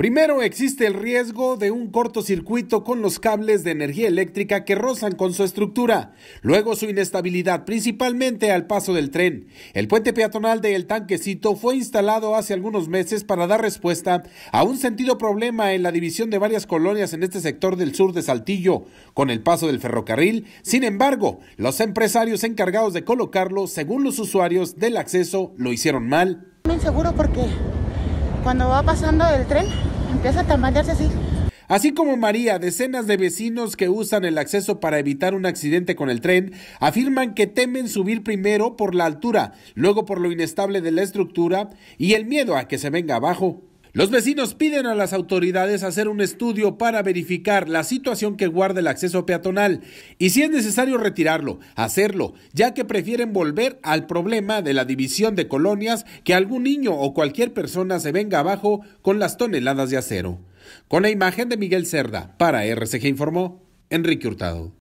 Primero existe el riesgo de un cortocircuito con los cables de energía eléctrica que rozan con su estructura, luego su inestabilidad principalmente al paso del tren. El puente peatonal del Tanquecito fue instalado hace algunos meses para dar respuesta a un sentido problema en la división de varias colonias en este sector del sur de Saltillo con el paso del ferrocarril. Sin embargo, los empresarios encargados de colocarlo, según los usuarios del acceso, lo hicieron mal. inseguro porque cuando va pasando el tren Así como María, decenas de vecinos que usan el acceso para evitar un accidente con el tren afirman que temen subir primero por la altura, luego por lo inestable de la estructura y el miedo a que se venga abajo. Los vecinos piden a las autoridades hacer un estudio para verificar la situación que guarda el acceso peatonal y si es necesario retirarlo, hacerlo, ya que prefieren volver al problema de la división de colonias que algún niño o cualquier persona se venga abajo con las toneladas de acero. Con la imagen de Miguel Cerda, para RCG informó Enrique Hurtado.